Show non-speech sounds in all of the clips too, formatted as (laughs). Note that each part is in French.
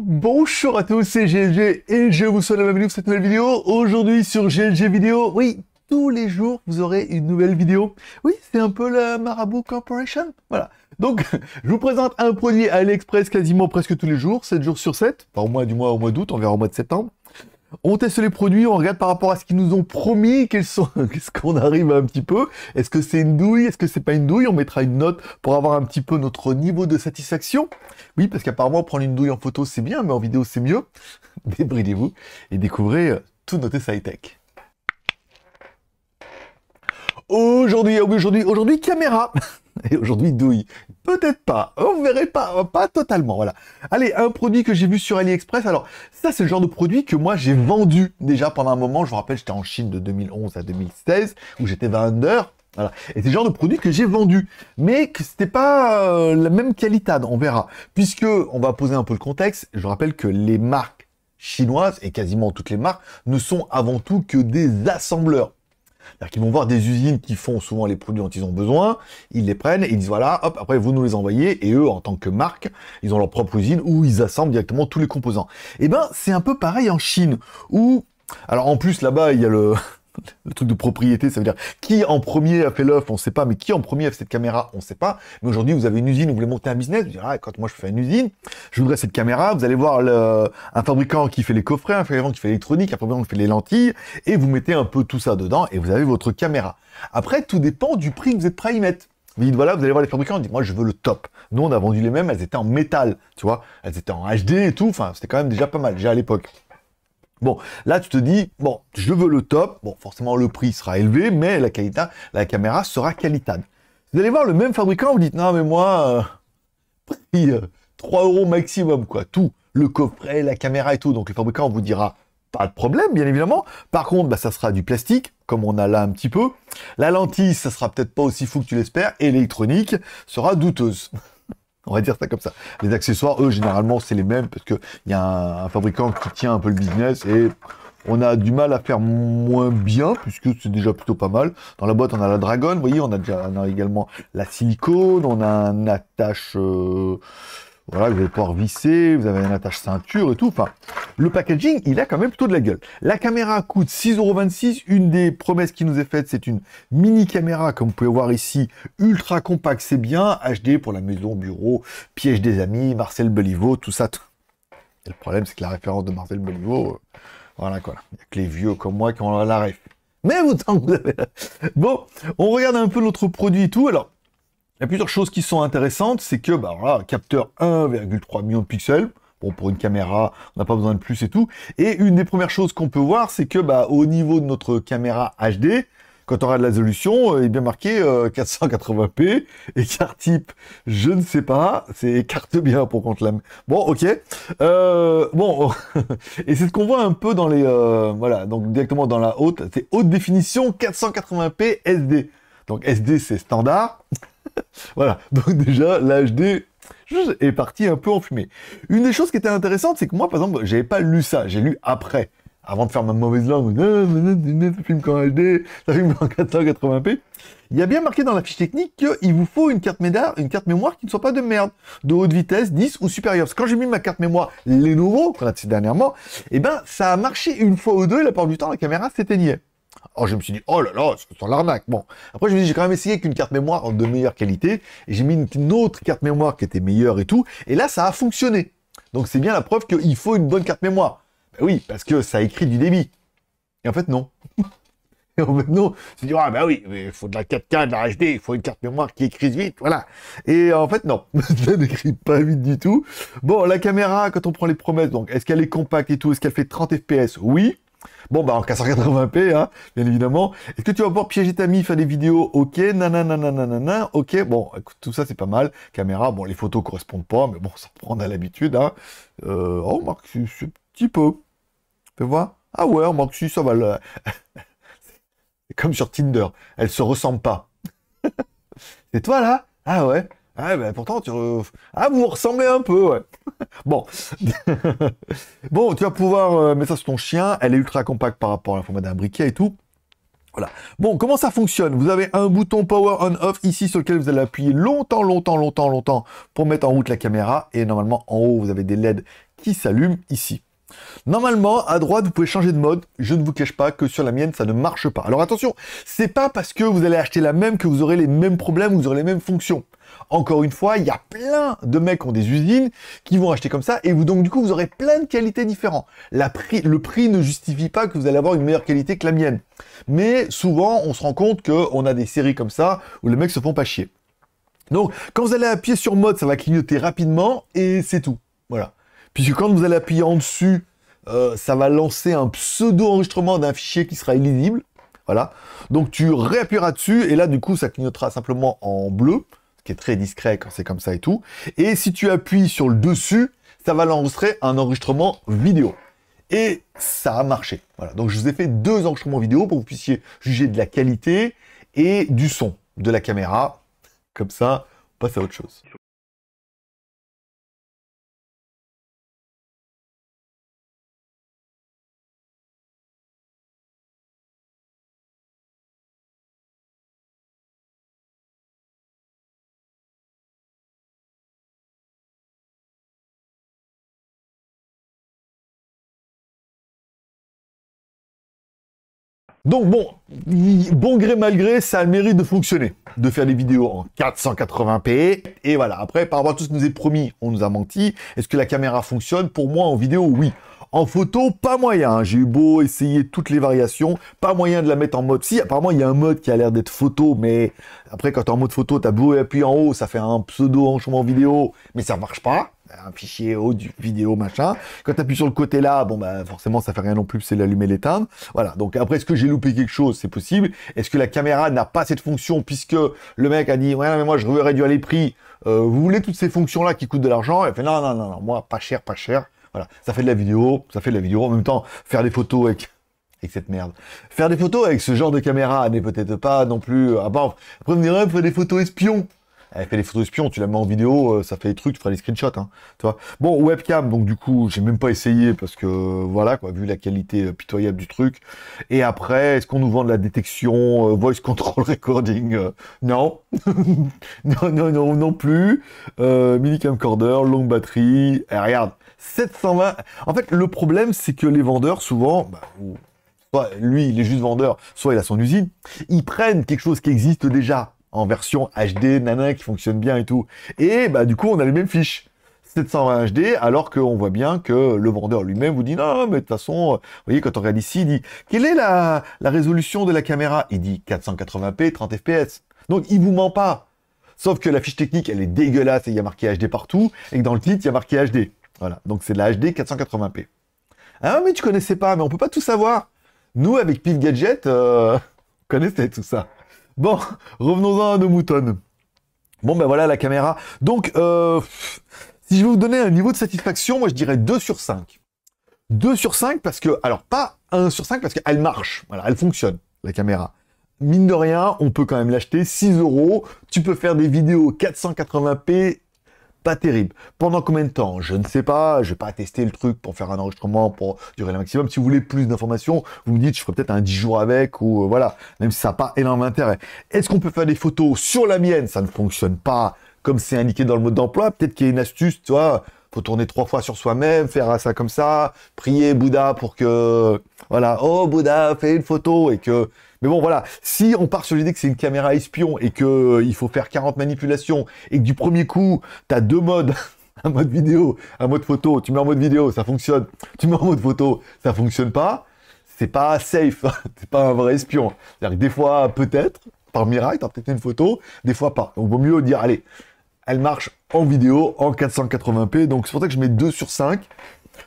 Bonjour à tous, c'est GLG et je vous souhaite la bienvenue pour cette nouvelle vidéo. Aujourd'hui sur GLG Vidéo, oui, tous les jours vous aurez une nouvelle vidéo. Oui, c'est un peu la Marabout Corporation. Voilà. Donc, (laughs) je vous présente un produit à AliExpress quasiment presque tous les jours, 7 jours sur 7. Enfin, au moins, du mois au mois d'août, on verra au mois de septembre on teste les produits, on regarde par rapport à ce qu'ils nous ont promis, quels sont, (laughs) qu'est-ce qu'on arrive un petit peu. Est-ce que c'est une douille Est-ce que c'est pas une douille On mettra une note pour avoir un petit peu notre niveau de satisfaction. Oui, parce qu'apparemment prendre une douille en photo c'est bien, mais en vidéo c'est mieux. (laughs) Débridez-vous et découvrez euh, tout notre high tech. Aujourd'hui, ah aujourd'hui, aujourd'hui caméra (laughs) et aujourd'hui douille. Peut-être pas. On verrez pas, euh, pas totalement. Voilà. Allez, un produit que j'ai vu sur AliExpress. Alors, ça, c'est le genre de produit que moi j'ai vendu déjà pendant un moment. Je vous rappelle, j'étais en Chine de 2011 à 2016 où j'étais vendeur. Voilà. Et c'est le genre de produit que j'ai vendu, mais que c'était pas euh, la même qualité. On verra, puisque on va poser un peu le contexte. Je rappelle que les marques chinoises et quasiment toutes les marques ne sont avant tout que des assembleurs. C'est-à-dire qu'ils vont voir des usines qui font souvent les produits dont ils ont besoin, ils les prennent, et ils disent voilà, hop, après vous nous les envoyez, et eux, en tant que marque, ils ont leur propre usine où ils assemblent directement tous les composants. Eh ben, c'est un peu pareil en Chine, où alors en plus là-bas, il y a le le truc de propriété, ça veut dire qui en premier a fait l'œuf, on ne sait pas, mais qui en premier a fait cette caméra, on ne sait pas. Mais aujourd'hui, vous avez une usine, vous voulez monter un business, vous dites « ah, quand moi je fais une usine, je voudrais cette caméra, vous allez voir un fabricant qui fait les coffrets, un fabricant qui fait l'électronique, un fabricant qui fait les lentilles, et vous mettez un peu tout ça dedans, et vous avez votre caméra. Après, tout dépend du prix que vous êtes prêt à y mettre. Vous dites, voilà, vous allez voir les fabricants, vous dites, moi je veux le top. Nous, on a vendu les mêmes, elles étaient en métal, tu vois, elles étaient en HD et tout, enfin, c'était quand même déjà pas mal, déjà à l'époque. Bon, là, tu te dis, bon, je veux le top. Bon, forcément, le prix sera élevé, mais la qualité, la caméra sera qualitable. Vous allez voir le même fabricant, vous dites, non, mais moi, 3 euh, euh, euros maximum, quoi. Tout, le coffret, la caméra et tout. Donc, le fabricant vous dira, pas de problème, bien évidemment. Par contre, bah, ça sera du plastique, comme on a là un petit peu. La lentille, ça sera peut-être pas aussi fou que tu l'espères. Et l'électronique sera douteuse. On va dire ça comme ça. Les accessoires, eux, généralement, c'est les mêmes parce qu'il y a un, fabricant qui tient un peu le business et on a du mal à faire moins bien puisque c'est déjà plutôt pas mal. Dans la boîte, on a la Dragon, vous voyez, on a, déjà, également la silicone, on a un attache... Euh, voilà, vous allez pouvoir visser, vous avez un attache ceinture et tout. Enfin, le packaging, il a quand même plutôt de la gueule. La caméra coûte 6,26€. Une des promesses qui nous est faite, c'est une mini caméra, comme vous pouvez voir ici, ultra compact, c'est bien. HD pour la maison, bureau, piège des amis, Marcel Beliveau, tout ça. Tout. le problème, c'est que la référence de Marcel Beliveau, euh, voilà quoi. Il n'y a que les vieux comme moi qui ont la Mais autant (laughs) vous avez... Bon, on regarde un peu notre produit et tout. Alors, il y a plusieurs choses qui sont intéressantes, c'est que, bah voilà, capteur 1,3 million de pixels, bon, pour une caméra, on n'a pas besoin de plus et tout. Et une des premières choses qu'on peut voir, c'est que, bah, au niveau de notre caméra HD, quand on aura de la résolution, euh, il est bien marqué 480p, écart type, je ne sais pas, c'est écarte bien pour qu'on te la... Bon, ok. Euh, bon, (laughs) et c'est ce qu'on voit un peu dans les... Euh, voilà, donc directement dans la haute, c'est haute définition 480p SD. Donc SD, c'est standard. (laughs) voilà, donc déjà, l'HD est parti un peu en fumée. Une des choses qui était intéressante, c'est que moi, par exemple, j'avais pas lu ça, j'ai lu après. Avant de faire ma mauvaise langue, ça filme quand HD, ça filme en 480p. Il y a bien marqué dans la fiche technique qu'il vous faut une carte, une carte mémoire qui ne soit pas de merde, de haute vitesse, 10 ou supérieure. Parce que quand j'ai mis ma carte mémoire les qu'on a dernièrement, eh ben, ça a marché une fois ou deux, la plupart du temps, la caméra s'éteignait. Alors oh, je me suis dit, oh là là, c'est l'arnaque. Bon, après je me suis dit, j'ai quand même essayé avec une carte mémoire de meilleure qualité, et j'ai mis une autre carte mémoire qui était meilleure et tout, et là ça a fonctionné. Donc c'est bien la preuve qu'il faut une bonne carte mémoire. Ben oui, parce que ça écrit du débit. Et en fait non. (laughs) et en fait non, je me dis, ah ben oui, il faut de la 4K, de la HD, il faut une carte mémoire qui écrit vite, voilà. Et en fait non, (laughs) ça n'écrit pas vite du tout. Bon, la caméra, quand on prend les promesses, donc est-ce qu'elle est compacte et tout, est-ce qu'elle fait 30 fps Oui. Bon, bah en 480p, hein, bien évidemment. Est-ce que tu vas pouvoir piéger ta mif faire des vidéos Ok, nanana, nanana, ok. Bon, écoute, tout ça, c'est pas mal. Caméra, bon, les photos correspondent pas, mais bon, ça prend à l'habitude. Hein. Euh, oh, Marc, c'est un petit peu. Tu vois Ah ouais, Marc, si, ça va. (laughs) c'est comme sur Tinder. Elles se ressemblent pas. (laughs) c'est toi, là Ah ouais ah, ben pourtant, tu. Ah, vous vous ressemblez un peu, ouais. (laughs) bon. (laughs) bon, tu vas pouvoir euh, mettre ça sur ton chien. Elle est ultra compacte par rapport à la forme d'un briquet et tout. Voilà. Bon, comment ça fonctionne Vous avez un bouton power on-off ici sur lequel vous allez appuyer longtemps, longtemps, longtemps, longtemps pour mettre en route la caméra. Et normalement, en haut, vous avez des LED qui s'allument ici. Normalement, à droite, vous pouvez changer de mode. Je ne vous cache pas que sur la mienne, ça ne marche pas. Alors attention, c'est pas parce que vous allez acheter la même que vous aurez les mêmes problèmes, vous aurez les mêmes fonctions. Encore une fois, il y a plein de mecs qui ont des usines qui vont acheter comme ça, et vous, donc du coup, vous aurez plein de qualités différentes. le prix ne justifie pas que vous allez avoir une meilleure qualité que la mienne. Mais souvent, on se rend compte qu'on a des séries comme ça, où les mecs se font pas chier. Donc, quand vous allez appuyer sur mode, ça va clignoter rapidement, et c'est tout. Voilà. Puisque quand vous allez appuyer en dessus, euh, ça va lancer un pseudo-enregistrement d'un fichier qui sera illisible. Voilà. Donc tu réappuieras dessus et là du coup ça clignotera simplement en bleu très discret quand c'est comme ça et tout. Et si tu appuies sur le dessus, ça va l'enregistrer un enregistrement vidéo. Et ça a marché. Voilà. Donc je vous ai fait deux enregistrements vidéo pour que vous puissiez juger de la qualité et du son de la caméra. Comme ça, on passe à autre chose. Donc bon, bon gré malgré, ça a le mérite de fonctionner, de faire des vidéos en 480p. Et voilà, après, par rapport à tout ce qui nous est promis, on nous a menti. Est-ce que la caméra fonctionne Pour moi, en vidéo, oui. En photo, pas moyen. Hein. J'ai eu beau essayer toutes les variations, pas moyen de la mettre en mode. Si, apparemment, il y a un mode qui a l'air d'être photo, mais après, quand es en mode photo, as beau appuyer en haut, ça fait un pseudo enchaînement vidéo, mais ça marche pas un fichier audio, vidéo, machin. Quand tu appuies sur le côté là, bon bah forcément ça fait rien non plus, c'est l'allumer, l'éteindre. Voilà. Donc après, est-ce que j'ai loupé quelque chose C'est possible. Est-ce que la caméra n'a pas cette fonction puisque le mec a dit ouais mais moi je veux réduire les prix. Euh, vous voulez toutes ces fonctions là qui coûtent de l'argent Et fait non non non non, moi pas cher, pas cher. Voilà. Ça fait de la vidéo, ça fait de la vidéo. En même temps, faire des photos avec avec cette merde. Faire des photos avec ce genre de caméra n'est peut-être pas non plus... à ah, bon, après on me faire des photos espions. Elle fait des photos spion, tu la mets en vidéo, euh, ça fait des trucs, tu feras des screenshots, hein, tu vois. Bon, webcam, donc du coup, j'ai même pas essayé parce que euh, voilà, quoi, vu la qualité euh, pitoyable du truc. Et après, est-ce qu'on nous vend de la détection, voice control (laughs) recording Non, (laughs) non, non, non, non plus. mini camcorder, longue batterie. Et eh, regarde, 720. En fait, le problème, c'est que les vendeurs, souvent, bah, soit lui, il est juste vendeur, soit il a son usine, ils prennent quelque chose qui existe déjà en version HD, nana, qui fonctionne bien et tout. Et bah du coup, on a les mêmes fiches. 720 HD, alors qu'on voit bien que le vendeur lui-même vous dit non, mais de toute façon, euh, vous voyez, quand on regarde ici, il dit quelle est la, résolution de la caméra Il dit 480p, 30 fps. Donc il vous ment pas. Sauf que la fiche technique, elle est dégueulasse et il y a marqué HD partout, et que dans le titre, il y a marqué HD. Voilà, donc c'est de la HD 480p. Ah, mais tu connaissais pas, mais on peut pas tout savoir. Nous, avec Pif Gadget, euh, (laughs) on connaissait tout ça. Bon, revenons-en à nos moutons. Bon, ben voilà la caméra. Donc, euh, si je vais vous donner un niveau de satisfaction, moi je dirais 2 sur 5. 2 sur 5 parce que, alors pas 1 sur 5 parce qu'elle marche, voilà, elle fonctionne, la caméra. Mine de rien, on peut quand même l'acheter 6 euros. Tu peux faire des vidéos 480p pas terrible. Pendant combien de temps Je ne sais pas, je vais pas tester le truc pour faire un enregistrement pour durer le maximum. Si vous voulez plus d'informations, vous me dites, je ferai peut-être un 10 jours avec ou euh, voilà, même si ça n'a pas énormément intérêt. Est-ce qu'on peut faire des photos sur la mienne Ça ne fonctionne pas comme c'est indiqué dans le mode d'emploi. Peut-être qu'il y a une astuce, tu vois, faut tourner trois fois sur soi-même, faire ça comme ça, prier Bouddha pour que, voilà, oh Bouddha, fais une photo et que mais bon, voilà, si on part sur l'idée que c'est une caméra espion et qu'il euh, faut faire 40 manipulations et que du premier coup, tu as deux modes, (laughs) un mode vidéo, un mode photo, tu mets en mode vidéo, ça fonctionne, tu mets en mode photo, ça fonctionne pas, c'est pas safe, (laughs) c'est pas un vrai espion. C'est-à-dire que des fois, peut-être, par miracle, t'as peut-être une photo, des fois pas. Donc, vaut mieux dire, allez, elle marche en vidéo, en 480p, donc c'est pour ça que je mets 2 sur 5,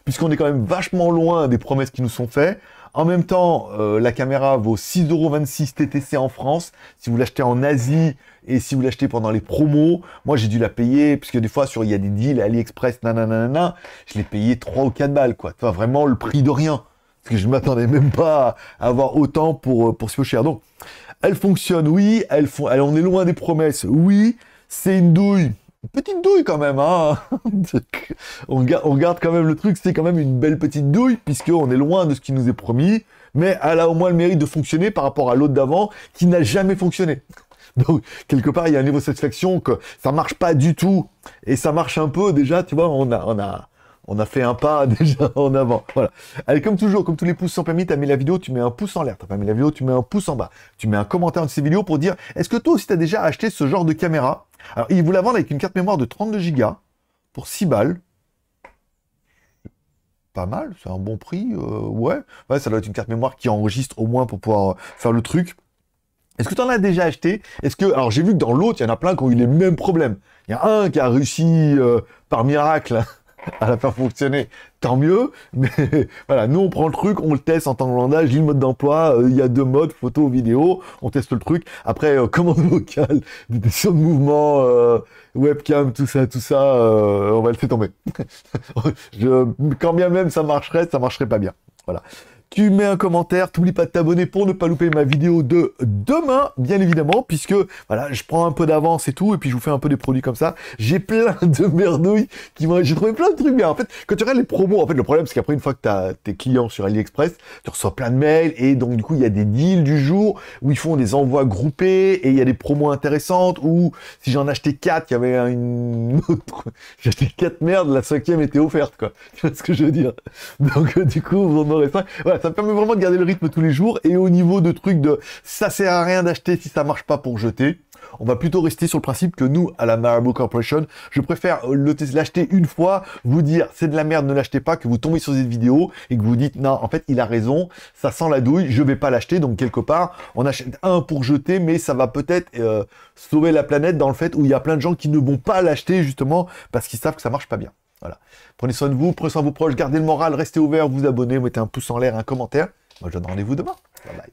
puisqu'on est quand même vachement loin des promesses qui nous sont faites. En même temps, euh, la caméra vaut 6,26€ TTC en France. Si vous l'achetez en Asie et si vous l'achetez pendant les promos, moi j'ai dû la payer, puisque des fois sur il y a des deals AliExpress, nanana, je l'ai payé 3 ou 4 balles, quoi. Enfin, vraiment le prix de rien. Parce que je ne m'attendais même pas à avoir autant pour, euh, pour ce cher. Donc, elle fonctionne, oui. font. on est loin des promesses, oui. C'est une douille, petite douille quand même, hein (laughs) on, garde quand même le truc, c'est quand même une belle petite douille, puisqu'on est loin de ce qui nous est promis, mais elle a au moins le mérite de fonctionner par rapport à l'autre d'avant, qui n'a jamais fonctionné. (laughs) Donc, quelque part, il y a un niveau de satisfaction que ça marche pas du tout, et ça marche un peu, déjà, tu vois, on a, on a, on a fait un pas (laughs) déjà en avant. Voilà. Allez, comme toujours, comme tous les pouces sans permis, tu as mis la vidéo, tu mets un pouce en l'air. T'as pas mis la vidéo, tu mets un pouce en bas. Tu mets un commentaire de ces vidéos pour dire, est-ce que toi aussi as déjà acheté ce genre de caméra? Alors, il vous la vendent avec une carte mémoire de 32 Go pour 6 balles. Pas mal, c'est un bon prix, euh, ouais. ça doit être une carte mémoire qui enregistre au moins pour pouvoir euh, faire le truc. Est-ce que tu en as déjà acheté Est-ce que alors j'ai vu que dans l'autre, il y en a plein qui ont eu les mêmes problèmes. Il y a un qui a réussi euh, par miracle hein à la faire fonctionner, tant mieux. Mais (laughs) voilà, nous on prend le truc, on le teste en tant que landage, le mode d'emploi, euh, il y a deux modes, photo, vidéo, on teste le truc. Après, euh, (laughs) commande vocale, détection de mouvement, euh, webcam, tout ça, tout ça, on va le faire tomber. (laughs) quand bien même ça marcherait, ça marcherait pas bien. Voilà tu mets un commentaire, t'oublie pas de t'abonner pour ne pas louper ma vidéo de demain, bien évidemment, puisque voilà, je prends un peu d'avance et tout, et puis je vous fais un peu des produits comme ça. J'ai plein (laughs) de merdouilles qui vont, j'ai trouvé plein de trucs bien. En fait, quand tu regardes les promos, en fait, le problème, c'est qu'après, une fois que tu as tes clients sur AliExpress, tu reçois plein de mails, et donc, du coup, il y a des deals du jour où ils font des envois groupés, et il y a des promos intéressantes, ou si j'en achetais 4 il y avait une (laughs) autre, j'achetais quatre merdes, la cinquième était offerte, quoi. (laughs) Tu vois ce que je veux dire? Donc, euh, du coup, vous en aurez pas ça permet vraiment de garder le rythme tous les jours. Et au niveau de trucs de ça sert à rien d'acheter si ça marche pas pour jeter, on va plutôt rester sur le principe que nous, à la Marabout Corporation, je préfère l'acheter une fois, vous dire c'est de la merde, ne l'achetez pas, que vous tombez sur cette vidéo et que vous dites non, en fait, il a raison, ça sent la douille, je vais pas l'acheter. Donc quelque part, on achète un pour jeter, mais ça va peut-être euh, sauver la planète dans le fait où il y a plein de gens qui ne vont pas l'acheter justement parce qu'ils savent que ça marche pas bien. Voilà. Prenez soin de vous, prenez soin de vos proches, gardez le moral, restez ouverts, vous abonnez, mettez un pouce en l'air, un commentaire. Moi, je donne rendez-vous demain. Bye bye.